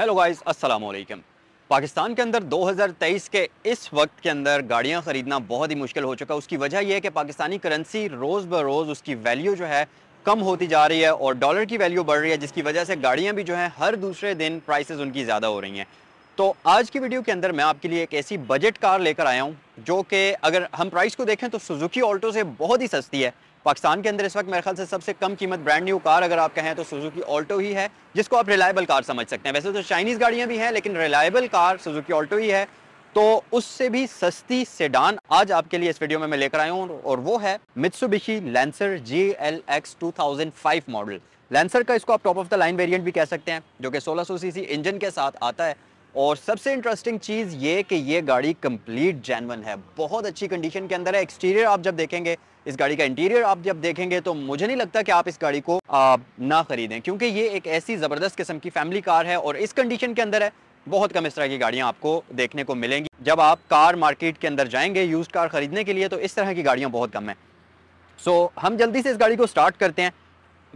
hello guys अस्सलाम वालेकुम पाकिस्तान के अंदर 2023 के इस वक्त के अंदर गाड़ियां ख़रीदना बहुत ही मुश्किल हो चुका है उसकी वजह यह है कि पाकिस्तानी करेंसी रोज़ ब रोज उसकी वैल्यू जो है कम होती जा रही है और डॉलर की वैल्यू बढ़ रही है जिसकी वजह से गाड़ियां भी जो हैं हर दूसरे दिन प्राइसेस उनकी ज़्यादा हो रही हैं तो आज की वीडियो के अंदर मैं आपके लिए एक ऐसी बजट कार लेकर आया हूँ जो कि अगर हम प्राइस को देखें तो सुजुकी ऑल्टो से बहुत ही सस्ती है पाकिस्तान के अंदर इस वक्त मेरे ख्याल से सबसे कम कीमत ब्रांड न्यू कार अगर आप कहें तो सुजुकी ऑल्टो ही है जिसको आप रिलायबल कार समझ सकते हैं वैसे तो चाइनीज़ गाड़ियाँ भी हैं लेकिन रिलायबल कार सुजुकी ऑल्टो ही है तो उससे भी सस्ती सेडान आज आपके लिए इस वीडियो में मैं लेकर आया हूँ और वो है Mitsubishi Lancer G L X two thousand five model Lancer का इसको आप top of the line variant भी कह सकते हैं जो कि 1600 सीसी इंजन के साथ आता है और सबसे इंटरेस्टिंग चीज़ ये कि ये गाड़ी कंप्लीट जैनवन है बहुत अच्छी कंडीशन के अंदर है एक्सटीरियर आप जब देखेंगे इस गाड़ी का इंटीरियर आप जब देखेंगे तो मुझे नहीं लगता कि आप इस गाड़ी को आप ना खरीदें क्योंकि ये एक ऐसी ज़बरदस्त किस्म की फैमिली कार है और इस कंडीशन के अंदर है बहुत कम इस तरह की गाड़ियां आपको देखने को मिलेंगी जब आप कार मार्केट के अंदर जाएंगे यूज कार खरीदने के लिए तो इस तरह की गाड़ियां बहुत कम हैं सो so, हम जल्दी से इस गाड़ी को स्टार्ट करते हैं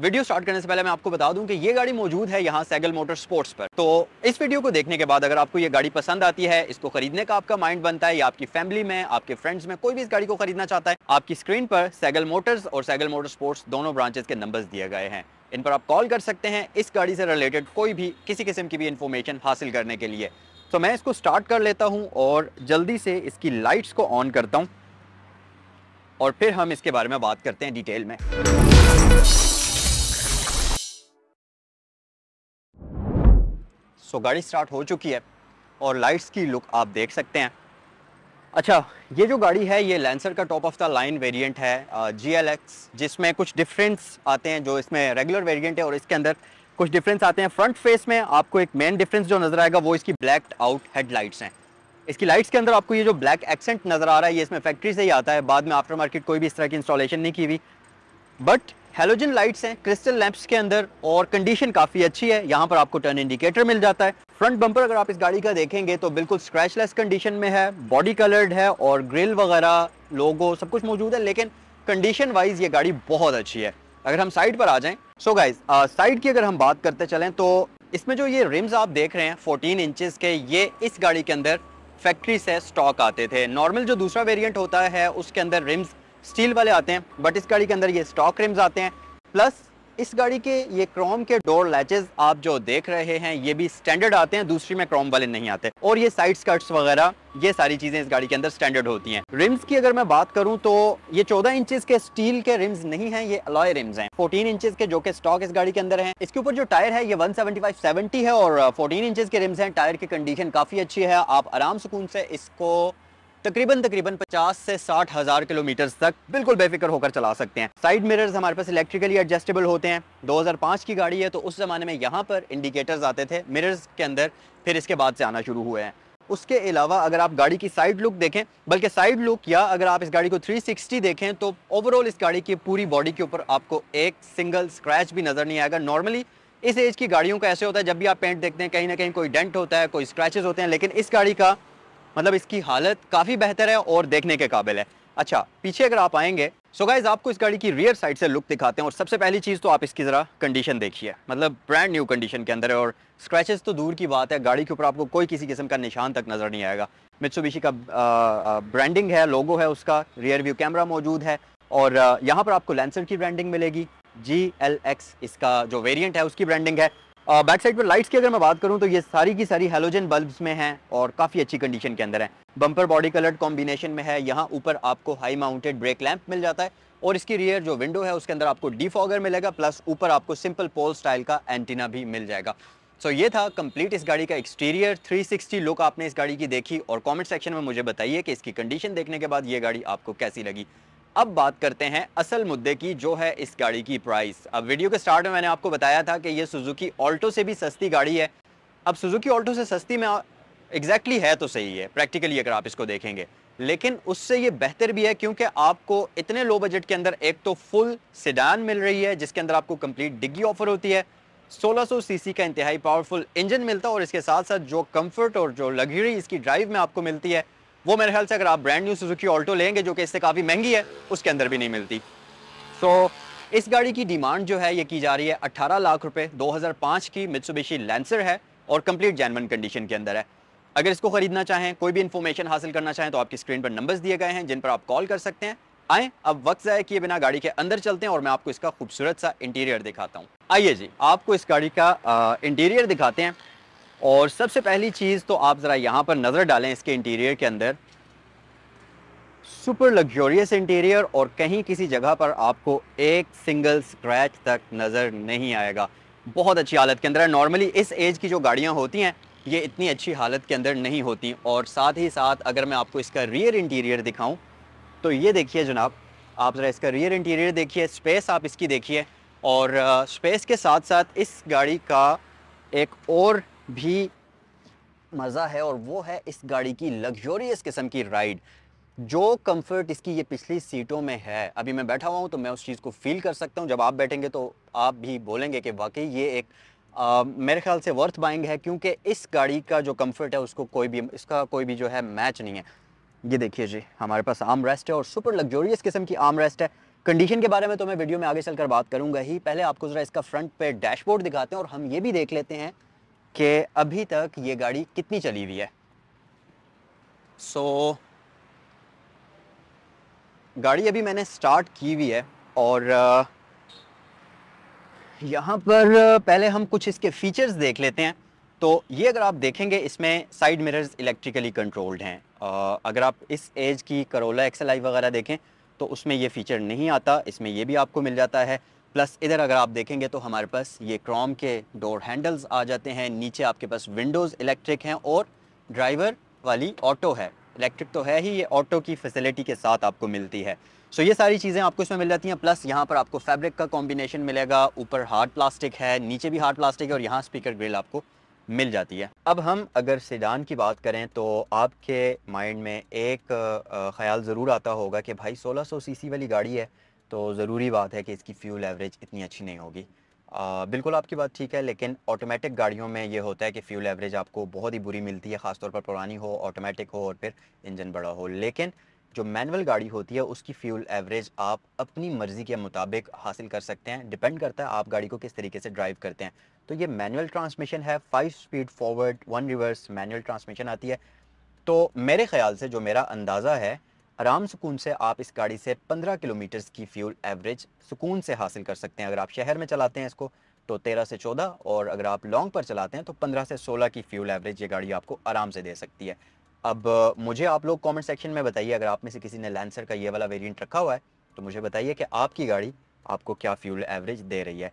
वीडियो स्टार्ट करने से पहले मैं आपको बता दूं कि ये गाड़ी मौजूद है यहाँ सैगल मोटर स्पोर्ट्स पर तो इस वीडियो को देखने के बाद अगर आपको ये गाड़ी पसंद आती है इसको खरीदने का आपका माइंड बनता है या आपकी फैमिली में आपके फ्रेंड्स में कोई भी इस गाड़ी को खरीदना चाहता है आपकी स्क्रीन पर सैगल मोटर्स और सैगल मोटर स्पोर्ट्स दोनों ब्रांचेस के नंबर दिए गए हैं इन पर आप कॉल कर सकते हैं इस गाड़ी से रिलेटेड कोई भी किसी किस्म की भी इन्फॉर्मेशन हासिल करने के लिए तो मैं इसको स्टार्ट कर लेता हूँ और जल्दी से इसकी लाइट्स को ऑन करता हूँ और फिर हम इसके बारे में बात करते हैं डिटेल में सो गाड़ी स्टार्ट हो चुकी है और लाइट्स की लुक आप देख सकते हैं अच्छा ये जो गाड़ी है ये लेंसर का top of the line variant है जी एल एक्स जिसमें कुछ डिफरेंस आते हैं जो इसमें रेगुलर वेरिएंट है और इसके अंदर कुछ डिफरेंस आते हैं फ्रंट फेस में आपको एक मेन डिफरेंस जो नज़र आएगा वो इसकी ब्लैक आउट हेडलाइट्स हैं इसकी लाइट्स के अंदर आपको ये जो ब्लैक एक्सेंट नज़र आ रहा है ये इसमें फैक्ट्री से ही आता है बाद में आफ्टर मार्केट कोई भी इस तरह की इंस्टॉलेशन नहीं की हुई बट हेलोजन लाइट्स हैं क्रिस्टल लैंप्स के अंदर और कंडीशन काफ़ी अच्छी है यहाँ पर आपको टर्न इंडिकेटर मिल जाता है फ्रंट बम्पर अगर आप इस गाड़ी का देखेंगे तो बिल्कुल स्क्रैचलेस कंडीशन में है बॉडी कलर्ड है और ग्रिल वगैरह लोगो सब कुछ मौजूद है लेकिन कंडीशन वाइज ये गाड़ी बहुत अच्छी है अगर हम साइड पर आ जाएं सो गाइज साइड की अगर हम बात करते चलें तो इसमें जो ये रिम्स आप देख रहे हैं फोर्टीन इंचेस के ये इस गाड़ी के अंदर फैक्ट्री से स्टॉक आते थे नॉर्मल जो दूसरा वेरिएंट होता है उसके अंदर रिम्स स्टील वाले आते हैं बट इस गाड़ी के अंदर ये स्टॉक रिम्स आते हैं प्लस इस गाड़ी के ये क्रोम के डोर लैचेस आप जो देख रहे हैं ये भी स्टैंडर्ड आते हैं दूसरी में क्रोम वाले नहीं आते और ये साइड स्कर्ट्स वगैरह ये सारी चीज़ें इस गाड़ी के अंदर स्टैंडर्ड होती हैं रिम्स की अगर मैं बात करूं तो ये 14 इंचेस के स्टील के रिम्स नहीं हैं ये अलॉय रिम्स हैं 14 इंचेस के जो के स्टॉक इस गाड़ी के अंदर है इसके ऊपर जो टायर है ये वन सेवेंटी है और फोर्टीन uh, इंचेस के रिम्स है टायर की कंडीशन काफ़ी अच्छी है आप आराम सुकून से इसको तकरीबन तकरीबन 50 से साठ हज़ार किलोमीटर तक बिल्कुल बेफिक्र होकर चला सकते हैं साइड मिरर्स हमारे पास इलेक्ट्रिकली एडजस्टेबल होते हैं 2005 की गाड़ी है तो उस ज़माने में यहाँ पर इंडिकेटर्स आते थे मिरर्स के अंदर फिर इसके बाद से आना शुरू हुए हैं उसके अलावा अगर आप गाड़ी की साइड लुक देखें बल्कि साइड लुक या अगर आप इस गाड़ी को 360 देखें तो ओवरऑल इस गाड़ी की पूरी बॉडी के ऊपर आपको एक सिंगल स्क्रैच भी नज़र नहीं आएगा नॉर्मली इस एज की गाड़ियों का ऐसे होता है जब भी आप पेंट देखते हैं कहीं ना कहीं कोई डेंट होता है कोई स्क्रैचेस होते हैं लेकिन इस गाड़ी का मतलब इसकी हालत काफ़ी बेहतर है और देखने के काबिल है अच्छा पीछे अगर आप आएंगे सो गाइज आपको इस गाड़ी की रियर साइड से लुक दिखाते हैं और सबसे पहली चीज़ तो आप इसकी ज़रा कंडीशन देखिए मतलब ब्रांड न्यू कंडीशन के अंदर है और स्क्रैचेस तो दूर की बात है गाड़ी के ऊपर आपको कोई किसी किस्म का निशान तक नज़र नहीं आएगा मित्सुबिशी का ब्रांडिंग है लोगो है उसका रियर व्यू कैमरा मौजूद है और यहाँ पर आपको लेंसर की ब्रांडिंग मिलेगी जी एल एक्स इसका जो वेरियंट है उसकी ब्रांडिंग है बैक साइड पर लाइट्स की अगर मैं बात करूं तो ये सारी की सारी हेलोजन बल्ब्स में हैं और काफ़ी अच्छी कंडीशन के अंदर है बम्पर बॉडी कलर कॉम्बिनेशन में है यहाँ ऊपर आपको हाई माउंटेड ब्रेक लैंप मिल जाता है और इसकी रियर जो विंडो है उसके अंदर आपको डिफॉगर मिलेगा प्लस ऊपर आपको सिंपल पोल स्टाइल का एंटीना भी मिल जाएगा सो so, ये था कंप्लीट इस गाड़ी का एक्सटीरियर 360 लुक आपने इस गाड़ी की देखी और कमेंट सेक्शन में मुझे बताइए कि इसकी कंडीशन देखने के बाद ये गाड़ी आपको कैसी लगी अब बात करते हैं असल मुद्दे की जो है इस गाड़ी की प्राइस अब वीडियो के स्टार्ट में मैंने आपको बताया था कि ये सुजुकी ऑल्टो से भी सस्ती गाड़ी है अब सुजुकी ऑल्टो से सस्ती में एग्जैक्टली है तो सही है प्रैक्टिकली अगर आप इसको देखेंगे लेकिन उससे ये बेहतर भी है क्योंकि आपको इतने लो बजट के अंदर एक तो फुल सिडान मिल रही है जिसके अंदर आपको कंप्लीट डिग्गी ऑफर होती है 1600 सीसी का इंतहाई पावरफुल इंजन मिलता है और इसके साथ साथ जो कंफर्ट और जो लग्जरी इसकी ड्राइव में आपको मिलती है वो मेरे ख्याल से अगर आप ब्रांड न्यू सुजुकी ऑल्टो लेंगे जो कि इससे काफ़ी महंगी है उसके अंदर भी नहीं मिलती तो इस गाड़ी की डिमांड जो है ये की जा रही है 18 लाख रुपए 2005 की मित्सुबिशी लेंसर है और कंप्लीट जैनवन कंडीशन के अंदर है अगर इसको ख़रीदना चाहें कोई भी इन्फॉर्मेशन हासिल करना चाहें तो आपकी स्क्रीन पर नंबर्स दिए गए हैं जिन पर आप कॉल कर सकते हैं आए अब वक्त ज़ाय किए बिना गाड़ी के अंदर चलते हैं और मैं आपको इसका खूबसूरत सा इंटीरियर दिखाता हूँ आइए जी आपको इस गाड़ी का इंटीरियर दिखाते हैं और सबसे पहली चीज़ तो आप ज़रा यहाँ पर नज़र डालें इसके इंटीरियर के अंदर सुपर लग्जोरियस इंटीरियर और कहीं किसी जगह पर आपको एक सिंगल स्क्रैच तक नज़र नहीं आएगा बहुत अच्छी हालत के अंदर है नॉर्मली इस एज की जो गाड़ियाँ होती हैं ये इतनी अच्छी हालत के अंदर नहीं होती और साथ ही साथ अगर मैं आपको इसका रियर इंटीरियर दिखाऊं तो ये देखिए जनाब आप ज़रा इसका रियर इंटीरियर देखिए स्पेस आप इसकी देखिए और स्पेस के साथ साथ इस गाड़ी का एक और भी मज़ा है और वो है इस गाड़ी की लग्जोरियस किस्म की राइड जो कंफर्ट इसकी ये पिछली सीटों में है अभी मैं बैठा हुआ हूँ तो मैं उस चीज़ को फील कर सकता हूँ जब आप बैठेंगे तो आप भी बोलेंगे कि वाकई ये एक आ, मेरे ख्याल से वर्थ बाइंग है क्योंकि इस गाड़ी का जो कंफर्ट है उसको कोई भी इसका कोई भी जो है मैच नहीं है ये देखिए जी हमारे पास आम रेस्ट है और सुपर लग्जोरियस किस्म की आम रेस्ट है कंडीशन के बारे में तो मैं वीडियो में आगे चलकर बात करूंगा ही पहले आपको ज़रा इसका फ्रंट पे डैशबोर्ड दिखाते हैं और हम ये भी देख लेते हैं कि अभी तक ये गाड़ी कितनी चली हुई है सो so, गाड़ी अभी मैंने स्टार्ट की हुई है और यहाँ पर पहले हम कुछ इसके फीचर्स देख लेते हैं तो ये अगर आप देखेंगे इसमें साइड मिरर्स इलेक्ट्रिकली कंट्रोल्ड हैं अगर आप इस एज की करोला एक्सएल आई वगैरह देखें तो उसमें ये फीचर नहीं आता इसमें ये भी आपको मिल जाता है प्लस इधर अगर आप देखेंगे तो हमारे पास ये क्रोम के डोर हैंडल्स आ जाते हैं नीचे आपके पास विंडोज़ इलेक्ट्रिक हैं और ड्राइवर वाली ऑटो है इलेक्ट्रिक तो है ही ये ऑटो की फैसिलिटी के साथ आपको मिलती है सो so, ये सारी चीज़ें आपको इसमें मिल जाती हैं प्लस यहाँ पर आपको फैब्रिक का कॉम्बिनेशन मिलेगा ऊपर हार्ड प्लास्टिक है नीचे भी हार्ड प्लास्टिक है और यहाँ स्पीकर ग्रिल आपको मिल जाती है अब हम अगर सीडान की बात करें तो आपके माइंड में एक ख्याल ज़रूर आता होगा कि भाई 1600 सीसी वाली गाड़ी है तो ज़रूरी बात है कि इसकी फ्यूल एवरेज इतनी अच्छी नहीं होगी आ, बिल्कुल आपकी बात ठीक है लेकिन ऑटोमेटिक गाड़ियों में ये होता है कि फ्यूल एवरेज आपको बहुत ही बुरी मिलती है ख़ासतौर पर पुरानी हो ऑटोमेटिक हो और फिर इंजन बड़ा हो लेकिन जो मैनुअल गाड़ी होती है उसकी फ्यूल एवरेज आप अपनी मर्ज़ी के मुताबिक हासिल कर सकते हैं डिपेंड करता है आप गाड़ी को किस तरीके से ड्राइव करते हैं तो ये मैनुअल ट्रांसमिशन है five speed forward one reverse manual transmission आती है तो मेरे ख्याल से जो मेरा अंदाज़ा है आराम सुकून से आप इस गाड़ी से 15 किलोमीटर की फ्यूल एवरेज सुकून से हासिल कर सकते हैं अगर आप शहर में चलाते हैं इसको तो 13 से 14 और अगर आप लॉन्ग पर चलाते हैं तो 15 से 16 की फ्यूल एवरेज ये गाड़ी आपको आराम से दे सकती है अब मुझे आप लोग कमेंट सेक्शन में बताइए अगर आप में से किसी ने लैंसर का ये वाला वेरियंट रखा हुआ है तो मुझे बताइए कि आपकी गाड़ी आपको क्या फ्यूल एवरेज दे रही है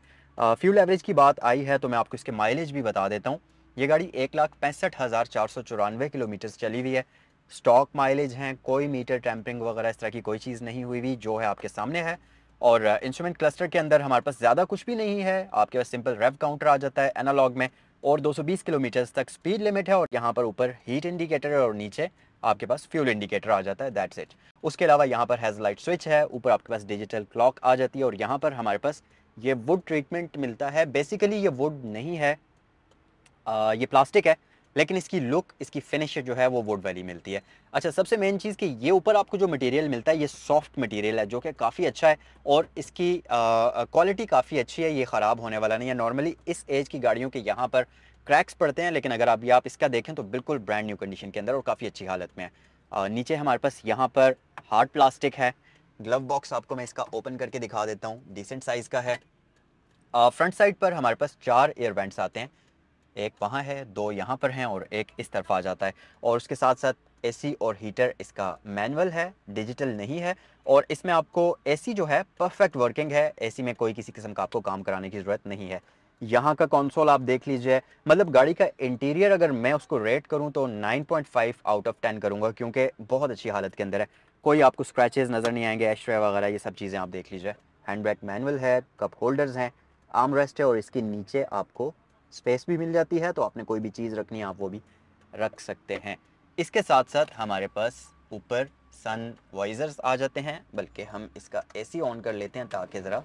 फ्यूल एवरेज की बात आई है तो मैं आपको इसके माइलेज भी बता देता हूँ ये गाड़ी एक लाख पैंसठ हज़ार चार सौ चौरानवे किलोमीटर चली हुई है स्टॉक माइलेज हैं कोई मीटर टैंपरिंग वगैरह इस तरह की कोई चीज़ नहीं हुई हुई जो है आपके सामने है और इंस्ट्रूमेंट क्लस्टर के अंदर हमारे पास ज़्यादा कुछ भी नहीं है आपके पास सिंपल रेव काउंटर आ जाता है एनालॉग में और 220 किलोमीटर तक स्पीड लिमिट है और यहाँ पर ऊपर हीट इंडिकेटर है और नीचे आपके पास फ्यूल इंडिकेटर आ जाता है दैट्स इट उसके अलावा यहाँ पर हैज लाइट स्विच है ऊपर आपके पास डिजिटल क्लॉक आ जाती है और यहाँ पर हमारे पास ये वुड ट्रीटमेंट मिलता है बेसिकली ये वुड नहीं है आ, ये प्लास्टिक है लेकिन इसकी लुक इसकी फिनिश जो है वो वोड वैली मिलती है अच्छा सबसे मेन चीज़ कि ये ऊपर आपको जो मटेरियल मिलता है ये सॉफ्ट मटेरियल है जो कि काफ़ी अच्छा है और इसकी क्वालिटी काफ़ी अच्छी है ये ख़राब होने वाला नहीं है नॉर्मली इस एज की गाड़ियों के यहाँ पर क्रैक्स पड़ते हैं लेकिन अगर आप आप इसका देखें तो बिल्कुल ब्रांड न्यू कंडीशन के अंदर और काफ़ी अच्छी हालत में है नीचे हमारे पास यहाँ पर हार्ड प्लास्टिक है ग्लव बॉक्स आपको मैं इसका ओपन करके दिखा देता हूँ डिसेंट साइज़ का है फ्रंट साइड पर हमारे पास चार एयरबैंड्स बैंड्स आते हैं एक वहाँ है दो यहाँ पर हैं और एक इस तरफ आ जाता है और उसके साथ साथ एसी और हीटर इसका मैनुअल है डिजिटल नहीं है और इसमें आपको एसी जो है परफेक्ट वर्किंग है एसी में कोई किसी किस्म का आपको काम कराने की ज़रूरत नहीं है यहाँ का कंसोल आप देख लीजिए मतलब गाड़ी का इंटीरियर अगर मैं उसको रेट करूँ तो 9.5 आउट ऑफ 10 करूँगा क्योंकि बहुत अच्छी हालत के अंदर है कोई आपको स्क्रैचेज नज़र नहीं आएंगे एश्रे वगैरह ये सब चीज़ें आप देख लीजिए हैंड बैग मैनुअल है कप होल्डर्स हैं आर्म रेस्ट है और इसके नीचे आपको स्पेस भी मिल जाती है तो आपने कोई भी चीज़ रखनी है आप वो भी रख सकते हैं इसके साथ साथ हमारे पास ऊपर सन वाइज़र्स आ जाते हैं बल्कि हम इसका एसी ऑन कर लेते हैं ताकि ज़रा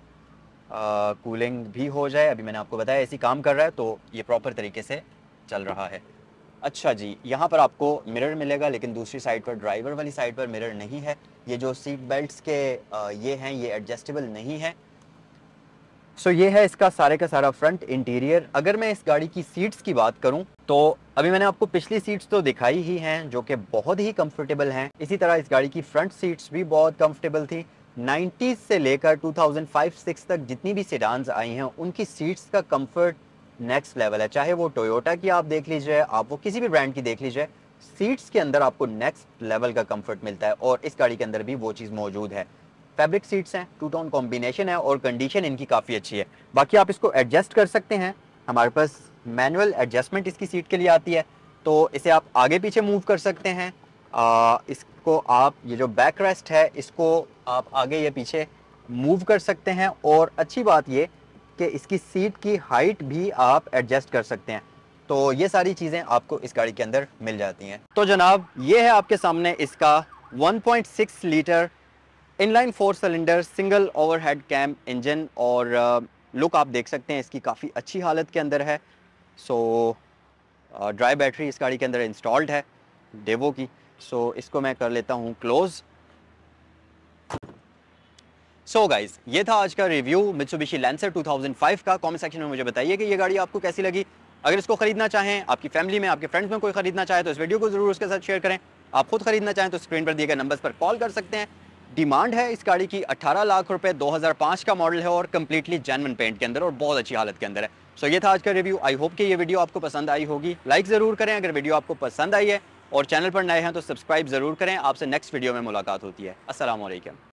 कूलिंग भी हो जाए अभी मैंने आपको बताया एसी काम कर रहा है तो ये प्रॉपर तरीके से चल रहा है अच्छा जी यहाँ पर आपको मिरर मिलेगा लेकिन दूसरी साइड पर ड्राइवर वाली साइड पर मिरर नहीं है ये जो सीट बेल्ट्स के ये हैं ये एडजस्टेबल नहीं है सो ये है इसका सारे का सारा फ्रंट इंटीरियर अगर मैं इस गाड़ी की सीट्स की बात करूं तो अभी मैंने आपको पिछली सीट्स तो दिखाई ही हैं जो कि बहुत ही कंफर्टेबल हैं इसी तरह इस गाड़ी की फ्रंट सीट्स भी बहुत कंफर्टेबल थी 90s से लेकर 2005-6 तक जितनी भी सीडांस आई हैं उनकी सीट्स का कम्फर्ट नेक्स्ट लेवल है चाहे वो टोयोटा की आप देख लीजिए आप वो किसी भी ब्रांड की देख लीजिए सीट्स के अंदर आपको नेक्स्ट लेवल का कम्फर्ट मिलता है और इस गाड़ी के अंदर भी वो चीज़ मौजूद है फैब्रिक सीट्स हैं टू टोन कॉम्बिनेशन है और कंडीशन इनकी काफ़ी अच्छी है बाकी आप इसको एडजस्ट कर सकते हैं हमारे पास मैनुअल एडजस्टमेंट इसकी सीट के लिए आती है तो इसे आप आगे पीछे मूव कर सकते हैं आ, इसको आप ये जो बैक रेस्ट है इसको आप आगे या पीछे मूव कर सकते हैं और अच्छी बात ये कि इसकी सीट की हाइट भी आप एडजस्ट कर सकते हैं तो ये सारी चीज़ें आपको इस गाड़ी के अंदर मिल जाती हैं तो जनाब ये है आपके सामने इसका 1.6 litre inline four cylinder single overhead cam engine और लुक uh, आप देख सकते हैं इसकी काफ़ी अच्छी हालत के अंदर है सो ड्राई बैटरी इस गाड़ी के अंदर इंस्टॉल्ड है डेवो की सो so, इसको मैं कर लेता हूँ क्लोज़ सो so गाइज ये था आज का रिव्यू टू थाउजेंड 2005 का कमेंट सेक्शन में मुझे बताइए कि ये गाड़ी आपको कैसी लगी अगर इसको खरीदना चाहें आपकी फैमिली में आपके फ्रेंड्स में कोई खरीदना चाहे तो इस वीडियो को जरूर उसके साथ शेयर करें आप खुद खरीदना चाहें तो स्क्रीन पर दिए गए नंबर्स पर कॉल कर सकते हैं डिमांड है इस गाड़ी की 18 लाख रुपए 2005 का मॉडल है और कम्प्लीटली जेनवन पेंट के अंदर और बहुत अच्छी हालत के अंदर है सो so ये था आज का रिव्यू आई होप कि ये वीडियो आपको पसंद आई होगी लाइक ज़रूर करें अगर वीडियो आपको पसंद आई है और चैनल पर नए हैं तो सब्सक्राइब ज़रूर करें आपसे नेक्स्ट वीडियो में मुलाकात होती है असल